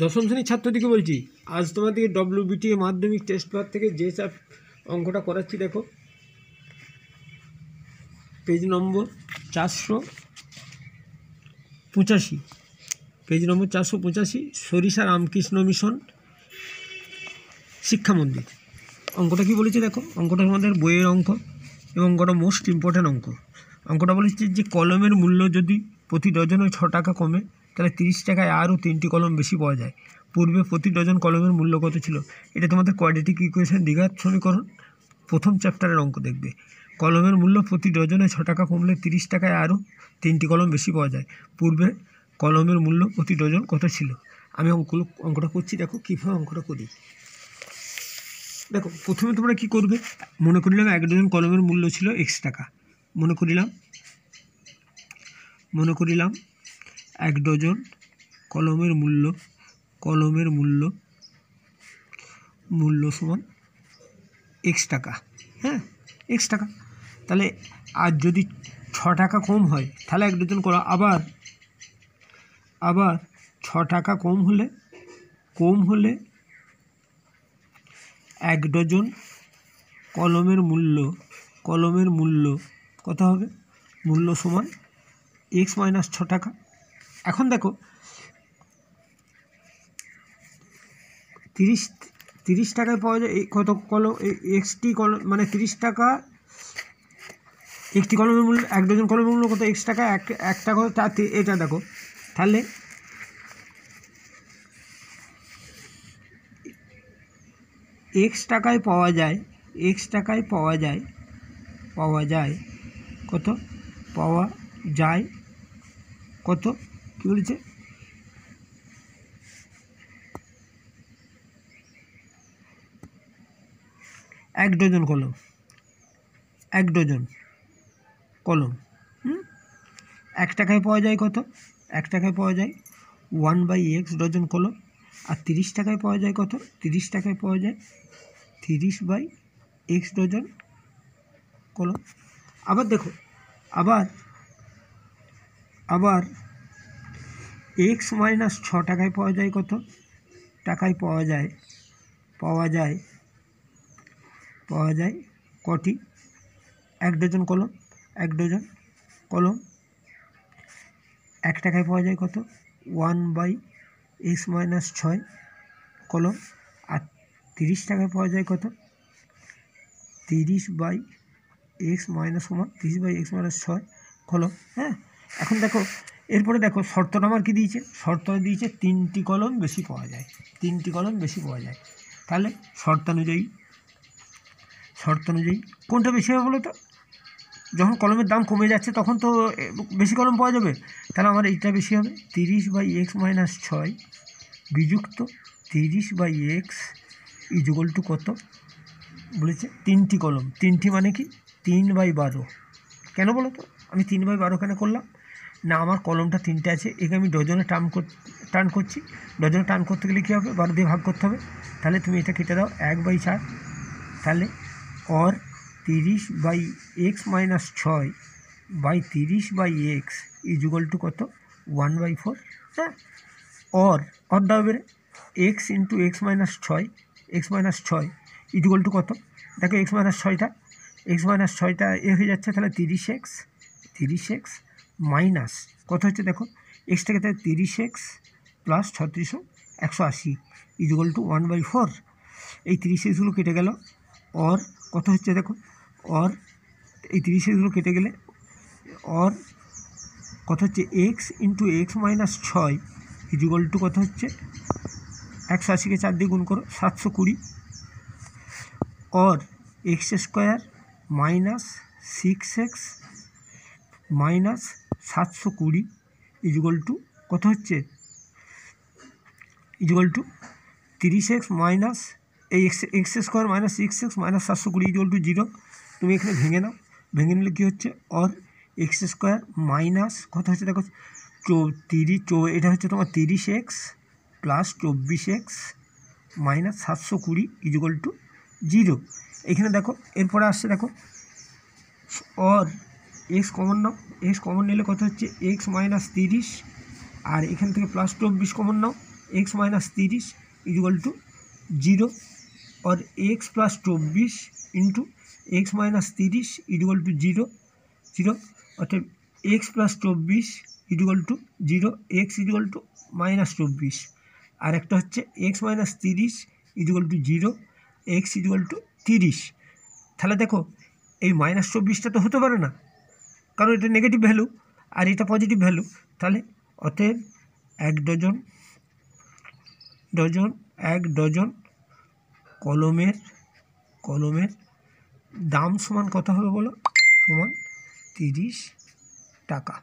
দশম শ্রেণীর ছাত্রটিকে বলছি আজ তোমাদেরকে এ মাধ্যমিক টেস্ট পেপার থেকে যে চাপ অঙ্কটা করাচ্ছি দেখো পেজ নম্বর চারশো পঁচাশি পেজ নম্বর চারশো পঁচাশি সরিষা রামকৃষ্ণ মিশন শিক্ষা মন্দির অঙ্কটা কি বলেছে দেখো অঙ্কটা আমাদের বইয়ের অঙ্ক এবং অঙ্কটা মোস্ট ইম্পর্ট্যান্ট অঙ্ক অঙ্কটা বলেছে যে কলমের মূল্য যদি প্রতি ডজনে ছ টাকা কমে তাহলে তিরিশ টাকায় আরও তিনটি কলম বেশি পাওয়া যায় পূর্বে প্রতি ডজন কলমের মূল্য কত ছিল এটা তোমাদের কোয়াড্রেটিক ইকুয়েশন দীঘার সমীকরণ প্রথম চ্যাপ্টারের অঙ্ক দেখবে কলমের মূল্য প্রতি ডজনে ছ টাকা কমলে তিরিশ টাকায় আরও তিনটি কলম বেশি পাওয়া যায় পূর্বে কলমের মূল্য প্রতি ডজন কত ছিল আমি অঙ্কগুলো অঙ্কটা করছি দেখো কীভাবে অঙ্কটা করি দেখো প্রথমে তোমরা কি করবে মনে করিলাম এক ডজন কলমের মূল্য ছিল এক্স টাকা মনে করিলাম মনে করিলাম এক ডজন কলমের মূল্য কলমের মূল্য মূল্য সমান এক্স টাকা হ্যাঁ এক্স টাকা তাহলে আর যদি ছ টাকা কম হয় তাহলে এক ডজন কলম আবার আবার ছ টাকা কম হলে কম হলে এক ডজন কলমের মূল্য কলমের মূল্য কত হবে মূল্য সমান এক্স মাইনাস ছ টাকা এখন দেখো তিরিশ তিরিশ টাকায় পাওয়া যায় এই কত কলম এক্সটি কলম মানে তিরিশ টাকা একটি কলমের মূল্য এক ডজন কলমের মূল্য কত এক্স টাকা এক এক টাকা তা এটা দেখো তাহলে এক্স টাকায় পাওয়া যায় এক্স টাকায় পাওয়া যায় পাওয়া যায় কত পাওয়া যায় কত কী বলেছে এক ডজন কলম এক ডজন কলম এক টাকায় পাওয়া যায় কত এক টাকায় পাওয়া যায় ওয়ান বাই এক্স ডজন কলম আর তিরিশ টাকায় পাওয়া যায় কত তিরিশ টাকায় পাওয়া যায় তিরিশ বাই এক্স ডজন কলম আবার দেখো আবার আবার এক্স মাইনাস ছ টাকায় পাওয়া যায় কত টাকায় পাওয়া যায় পাওয়া যায় পাওয়া যায় কটি এক ডজন কলম এক ডজন কলম এক টাকায় পাওয়া যায় কত ওয়ান বাই এক্স মাইনাস ছয় কলম আর তিরিশ টাকায় পাওয়া যায় কত তিরিশ বাই এক্স মাইনাস সমান তিরিশ বাই এক্স মাইনাস ছয় কলম হ্যাঁ এখন দেখো এরপরে দেখো শর্ত নাম্বার কী দিয়েছে শর্ত দিয়েছে তিনটি কলম বেশি পাওয়া যায় তিনটি কলম বেশি পাওয়া যায় তাহলে শর্তানুযায়ী শর্তানুযায়ী কোনটা বেশি হবে বলো তো যখন কলমের দাম কমে যাচ্ছে তখন তো বেশি কলম পাওয়া যাবে তাহলে আমার এইটা বেশি হবে তিরিশ বাই এক্স মাইনাস ছয় বিযুক্ত তিরিশ বাই এক্স ইজুগল টু কত বলেছে তিনটি কলম তিনটি মানে কি তিন বাই বারো কেন বলো তো আমি তিন বাই বারো কেন করলাম না আমার কলমটা তিনটে আছে একে আমি ডজনে টার্ন কর টার্ন করছি ডজনে টার্ন করতে গেলে কী হবে বারো দিয়ে ভাগ করতে হবে তাহলে তুমি এটা কেটে দাও এক বাই চার তাহলে অর তিরিশ বাই এক্স মাইনাস ছয় বাই তিরিশ বাই এক্স ইজুগল টু কত ওয়ান বাই ফোর হ্যাঁ অর অর দাও এবারে এক্স ইন্টু এক্স মাইনাস ছয় এক্স মাইনাস ছয় ইজুগল টু কত দেখো এক্স মাইনাস ছয়টা এক্স মাইনাস ছয়টা এ হয়ে যাচ্ছে তাহলে তিরিশ এক্স তিরিশ এক্স মাইনাস কত হচ্ছে দেখো এক্স থেকে তাহলে তিরিশ এক্স প্লাস ছত্রিশশো একশো আশি equal to one by four এই তিরিশ এক্সগুলো কেটে গেল অর কত হচ্ছে দেখো অর এই তিরিশ এক্সগুলো কেটে গেলে অর কত হচ্ছে এক্স ইন্টু এক্স মাইনাস ছয় ইজুগল টু কত হচ্ছে একশো আশিকে চার দিয়ে গুণ করো সাতশো কুড়ি or x square minus six x minus সাতশো কুড়ি ইজুগল টু কত হচ্ছে ইজুগল টু তিরিশ এক্স মাইনাস এই x x square minus six x minus সাতশো কুড়ি ইজুগল টু জিরো তুমি এখানে ভেঙে নাও ভেঙে নিলে কী হচ্ছে অর এক্স স্কোয়ার মাইনাস কত হচ্ছে দেখো চো তিরিশ এটা হচ্ছে তোমার তিরিশ এক্স প্লাস চব্বিশ এক্স মাইনাস সাতশো কুড়ি ইজুগল টু জিরো এখানে দেখো এরপরে আসছে দেখো অর এক্স কমন নাও এক্স কমন নিলে কত হচ্ছে এক্স মাইনাস তিরিশ আর এখান থেকে প্লাস চব্বিশ কমন নাও এক্স মাইনাস তিরিশ ইজুয়াল টু জিরো और एक्स प्लस चौबीस इंटू एक्स माइनस तिरिस इजुगल टू जिरो जिरो अर्थात एक्स प्लस चौबीस equal to zero x equal to minus चौबीस और एक हे एक्स माइनस तिरिस equal to zero x equal to तिरिस তাহলে দেখো এই মাইনাস চব্বিশটা তো হতে পারে না কারণ এটা নেগেটিভ ভ্যালু আর এটা পজিটিভ ভ্যালু তাহলে অতএব এক ডজন ডজন এক ডজন কলমের কলমের দাম সমান কত হবে বলো সমান তিরিশ টাকা